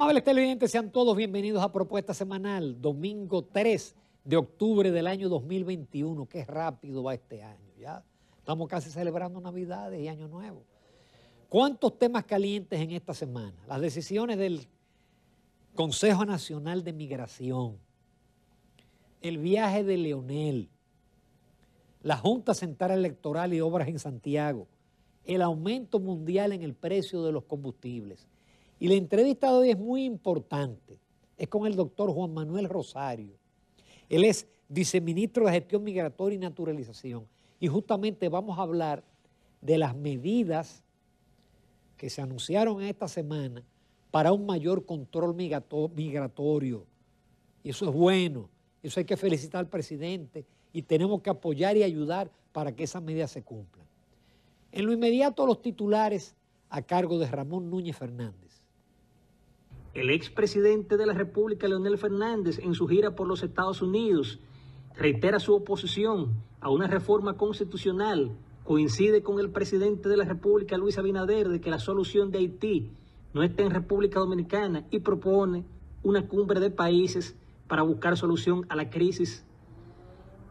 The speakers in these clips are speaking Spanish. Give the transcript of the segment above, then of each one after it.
Amables televidentes, sean todos bienvenidos a Propuesta Semanal, domingo 3 de octubre del año 2021. Qué rápido va este año, ¿ya? Estamos casi celebrando Navidades y Año Nuevo. ¿Cuántos temas calientes en esta semana? Las decisiones del Consejo Nacional de Migración, el viaje de Leonel, la Junta Central Electoral y Obras en Santiago, el aumento mundial en el precio de los combustibles, y la entrevista de hoy es muy importante. Es con el doctor Juan Manuel Rosario. Él es viceministro de Gestión Migratoria y Naturalización. Y justamente vamos a hablar de las medidas que se anunciaron esta semana para un mayor control migratorio. Y eso es bueno. Eso hay que felicitar al presidente y tenemos que apoyar y ayudar para que esas medidas se cumplan. En lo inmediato, los titulares a cargo de Ramón Núñez Fernández. El expresidente de la República, Leonel Fernández, en su gira por los Estados Unidos, reitera su oposición a una reforma constitucional. Coincide con el presidente de la República, Luis Abinader, de que la solución de Haití no está en República Dominicana y propone una cumbre de países para buscar solución a la crisis.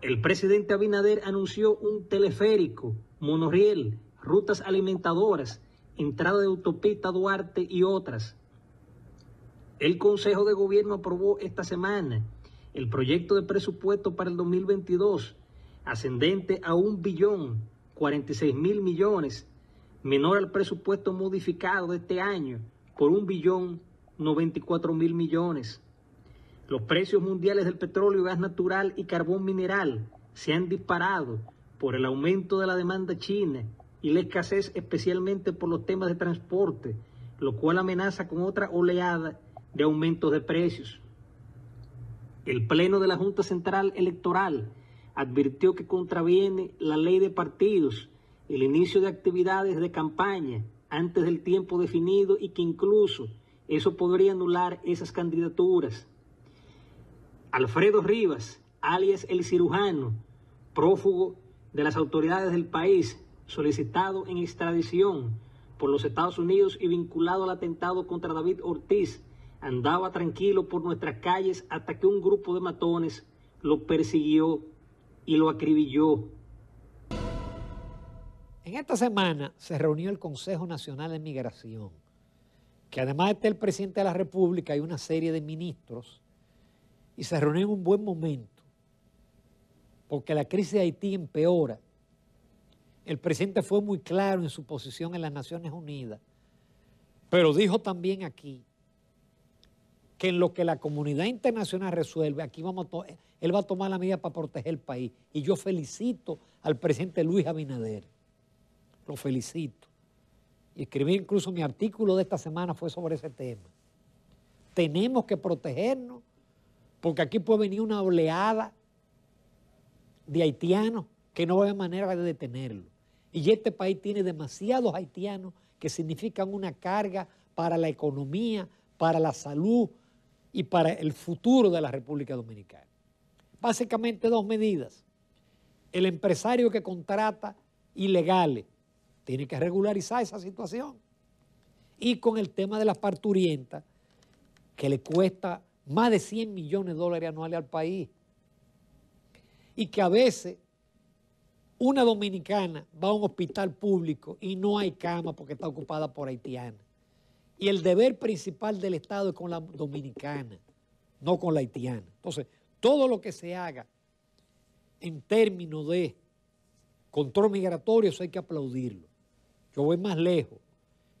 El presidente Abinader anunció un teleférico, monorriel, rutas alimentadoras, entrada de autopista Duarte y otras. El Consejo de Gobierno aprobó esta semana el proyecto de presupuesto para el 2022, ascendente a un billón 46 mil millones, menor al presupuesto modificado de este año por un billón 94 mil millones. Los precios mundiales del petróleo, gas natural y carbón mineral se han disparado por el aumento de la demanda china y la escasez especialmente por los temas de transporte, lo cual amenaza con otra oleada de aumentos de precios. El Pleno de la Junta Central Electoral advirtió que contraviene la ley de partidos el inicio de actividades de campaña antes del tiempo definido y que incluso eso podría anular esas candidaturas. Alfredo Rivas, alias el cirujano, prófugo de las autoridades del país, solicitado en extradición por los Estados Unidos y vinculado al atentado contra David Ortiz, andaba tranquilo por nuestras calles hasta que un grupo de matones lo persiguió y lo acribilló. En esta semana se reunió el Consejo Nacional de Migración, que además está el presidente de la República y una serie de ministros, y se reunió en un buen momento, porque la crisis de Haití empeora. El presidente fue muy claro en su posición en las Naciones Unidas, pero dijo también aquí que en lo que la comunidad internacional resuelve, aquí vamos a él va a tomar la medida para proteger el país. Y yo felicito al presidente Luis Abinader. Lo felicito. Y escribí incluso mi artículo de esta semana fue sobre ese tema. Tenemos que protegernos porque aquí puede venir una oleada de haitianos que no va a haber manera de detenerlo. Y este país tiene demasiados haitianos que significan una carga para la economía, para la salud, y para el futuro de la República Dominicana. Básicamente dos medidas. El empresario que contrata ilegales tiene que regularizar esa situación. Y con el tema de las parturientas, que le cuesta más de 100 millones de dólares anuales al país. Y que a veces una dominicana va a un hospital público y no hay cama porque está ocupada por haitianas. Y el deber principal del Estado es con la dominicana, no con la haitiana. Entonces, todo lo que se haga en términos de control migratorio, eso hay que aplaudirlo. Yo voy más lejos.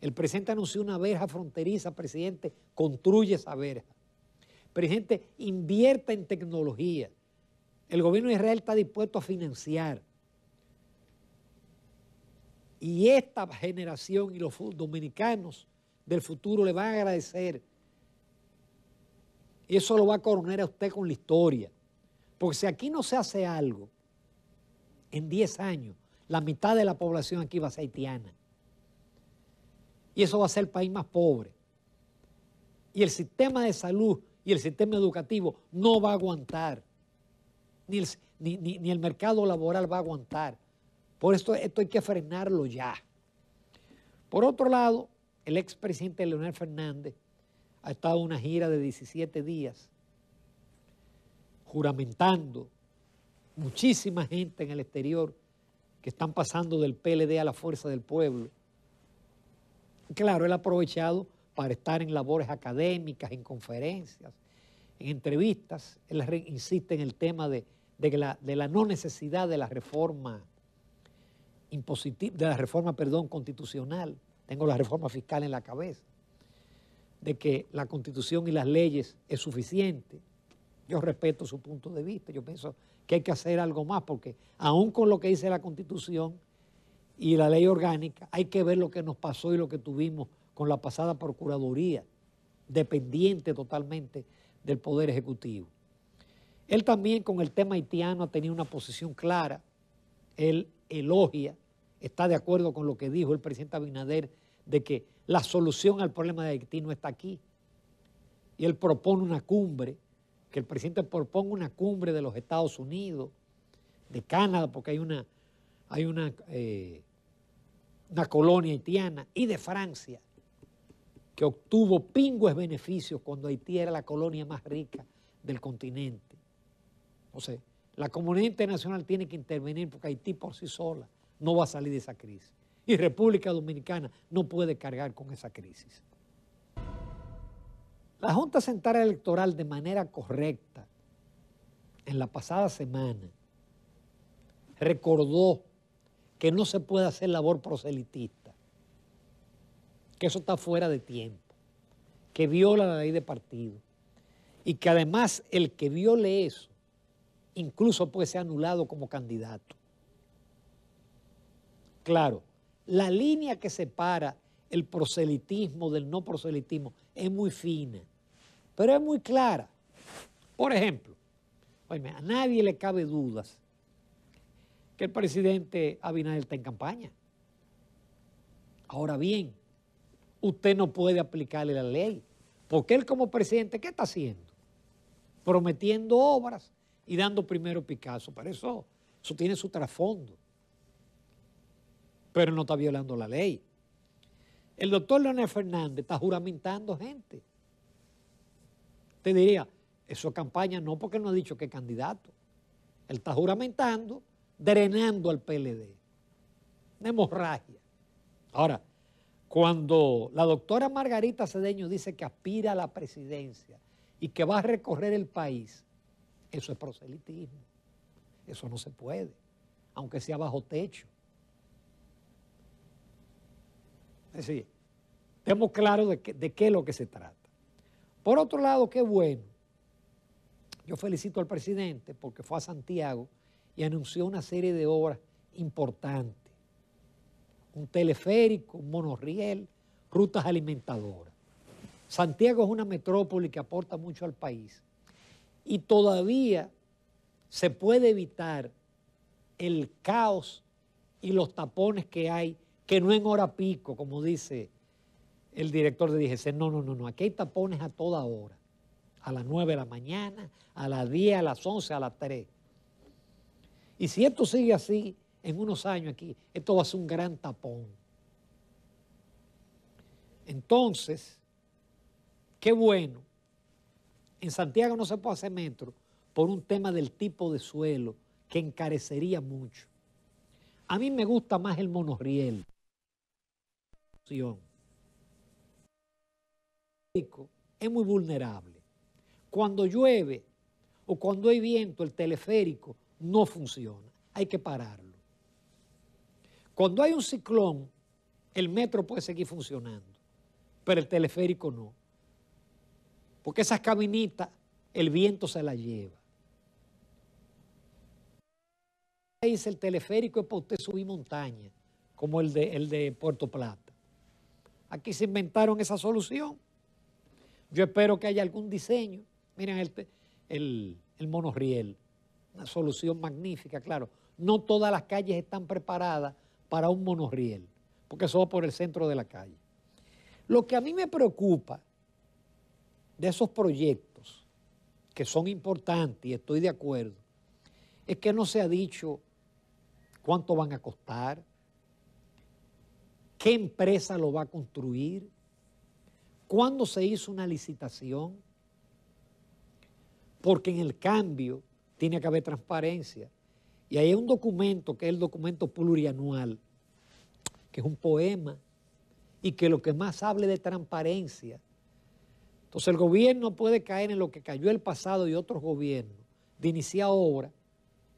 El presidente anunció una verja fronteriza, presidente, construye esa verja. Presidente, invierta en tecnología. El gobierno de Israel está dispuesto a financiar. Y esta generación y los dominicanos del futuro le van a agradecer. Y eso lo va a coronar a usted con la historia. Porque si aquí no se hace algo, en 10 años, la mitad de la población aquí va a ser haitiana. Y eso va a ser el país más pobre. Y el sistema de salud y el sistema educativo no va a aguantar. Ni el, mercado laboral va a aguantar. Por esto, esto hay que frenarlo ya. Por otro lado, el expresidente Leonel Fernández ha estado en una gira de 17 días juramentando muchísima gente en el exterior que están pasando del PLD a la fuerza del pueblo. Claro, él ha aprovechado para estar en labores académicas, en conferencias, en entrevistas. Él insiste en el tema de, la, de la, no necesidad de la reforma impositiva, de la reforma, perdón, constitucional tengo la reforma fiscal en la cabeza, de que la constitución y las leyes es suficiente. Yo respeto su punto de vista, yo pienso que hay que hacer algo más, porque aún con lo que dice la constitución y la ley orgánica, hay que ver lo que nos pasó y lo que tuvimos con la pasada Procuraduría, dependiente totalmente del Poder Ejecutivo. Él también con el tema haitiano ha tenido una posición clara, él elogia está de acuerdo con lo que dijo el presidente Abinader de que la solución al problema de Haití no está aquí. Y él propone una cumbre, que el presidente proponga una cumbre de los Estados Unidos, de Canadá, porque hay una, hay una, eh, una colonia haitiana, y de Francia, que obtuvo pingües beneficios cuando Haití era la colonia más rica del continente. O sea, la comunidad internacional tiene que intervenir porque Haití por sí sola no va a salir de esa crisis. Y República Dominicana no puede cargar con esa crisis. La Junta Central Electoral de manera correcta en la pasada semana recordó que no se puede hacer labor proselitista, que eso está fuera de tiempo, que viola la ley de partido y que además el que viole eso incluso puede ser anulado como candidato claro, la línea que separa el proselitismo del no proselitismo es muy fina, pero es muy clara. Por ejemplo, a nadie le cabe dudas que el presidente Abinader está en campaña. Ahora bien, usted no puede aplicarle la ley, porque él como presidente, ¿qué está haciendo? Prometiendo obras y dando primero Picasso, Para eso, eso tiene su trasfondo pero no está violando la ley. El doctor Leonel Fernández está juramentando gente. Te diría, eso campaña no porque no ha dicho que candidato. Él está juramentando, drenando al PLD. Una hemorragia. Ahora, cuando la doctora Margarita Cedeño dice que aspira a la presidencia y que va a recorrer el país, eso es proselitismo. Eso no se puede, aunque sea bajo techo. Es este decir, claro de, de qué es lo que se trata. Por otro lado, qué bueno. Yo felicito al presidente porque fue a Santiago y anunció una serie de obras importantes. Un teleférico, un monorriel, rutas alimentadoras. Santiago es una metrópoli que aporta mucho al país y todavía se puede evitar el caos y los tapones que hay que no en hora pico, como dice el director de DGC. No, no, no, no. Aquí hay tapones a toda hora. A las 9 de la mañana, a las 10, a las 11, a las 3. Y si esto sigue así, en unos años aquí, esto va a ser un gran tapón. Entonces, qué bueno. En Santiago no se puede hacer metro por un tema del tipo de suelo que encarecería mucho. A mí me gusta más el monorriel teleférico es muy vulnerable. Cuando llueve o cuando hay viento, el teleférico no funciona. Hay que pararlo. Cuando hay un ciclón, el metro puede seguir funcionando, pero el teleférico no. Porque esas cabinitas, el viento se las lleva. el teleférico es para usted subir montaña, como el de Puerto Plata. Aquí se inventaron esa solución. Yo espero que haya algún diseño. Miren este, el, el, monorriel, una solución magnífica, claro. No todas las calles están preparadas para un monorriel, porque eso va por el centro de la calle. Lo que a mí me preocupa de esos proyectos, que son importantes y estoy de acuerdo, es que no se ha dicho cuánto van a costar, ¿Qué empresa lo va a construir? ¿Cuándo se hizo una licitación? Porque en el cambio tiene que haber transparencia. Y hay un documento que es el documento plurianual, que es un poema, y que lo que más hable de transparencia. Entonces el gobierno puede caer en lo que cayó el pasado y otros gobiernos, de iniciar obra,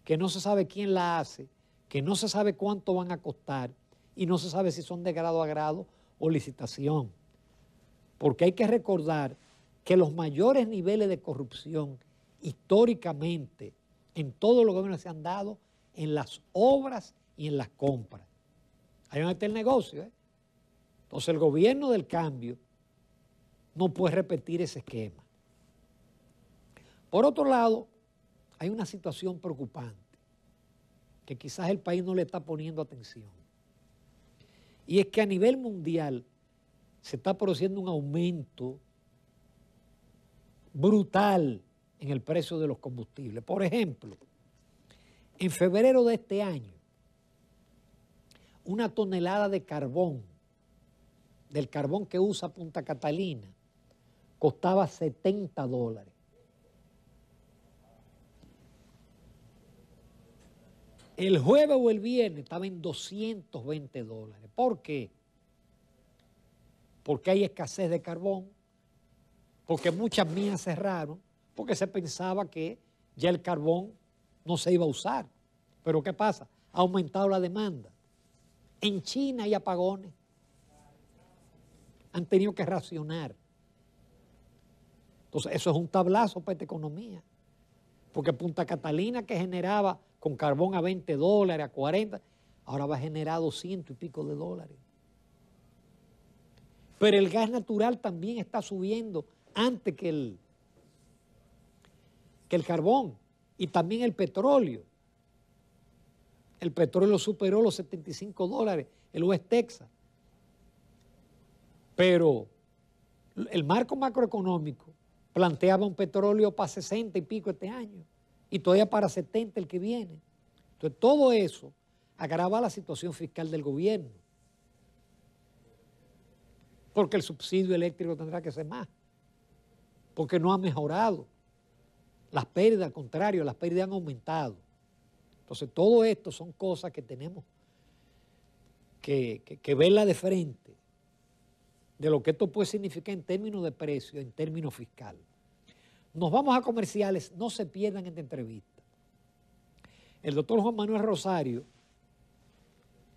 que no se sabe quién la hace, que no se sabe cuánto van a costar, y no se sabe si son de grado a grado o licitación. Porque hay que recordar que los mayores niveles de corrupción históricamente en todos los gobiernos se han dado en las obras y en las compras. Ahí donde está el negocio. ¿eh? Entonces el gobierno del cambio no puede repetir ese esquema. Por otro lado, hay una situación preocupante que quizás el país no le está poniendo atención. Y es que a nivel mundial se está produciendo un aumento brutal en el precio de los combustibles. Por ejemplo, en febrero de este año, una tonelada de carbón, del carbón que usa Punta Catalina, costaba 70 dólares. El jueves o el viernes estaba en 220 dólares. ¿Por qué? Porque hay escasez de carbón, porque muchas minas cerraron, porque se pensaba que ya el carbón no se iba a usar. Pero ¿qué pasa? Ha aumentado la demanda. En China hay apagones. Han tenido que racionar. Entonces, eso es un tablazo para esta economía. Porque Punta Catalina, que generaba con carbón a 20 dólares, a 40, ahora va a generar 200 y pico de dólares. Pero el gas natural también está subiendo antes que el, que el carbón y también el petróleo. El petróleo superó los 75 dólares, el West Texas. Pero el marco macroeconómico planteaba un petróleo para 60 y pico este año y todavía para 70 el que viene. Entonces, todo eso agrava la situación fiscal del gobierno. Porque el subsidio eléctrico tendrá que ser más. Porque no ha mejorado. Las pérdidas, al contrario, las pérdidas han aumentado. Entonces, todo esto son cosas que tenemos que, que verla de frente de lo que esto puede significar en términos de precio, en términos fiscales. Nos vamos a comerciales, no se pierdan esta entrevista. El doctor Juan Manuel Rosario,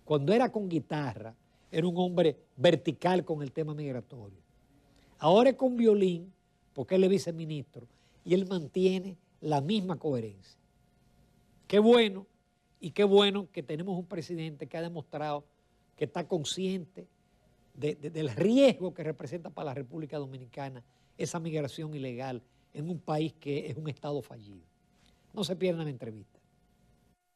cuando era con guitarra, era un hombre vertical con el tema migratorio. Ahora es con violín, porque él es viceministro, y él mantiene la misma coherencia. Qué bueno, y qué bueno que tenemos un presidente que ha demostrado que está consciente del riesgo que representa para la República Dominicana esa migración ilegal en un país que es un Estado fallido. No se pierdan entrevistas.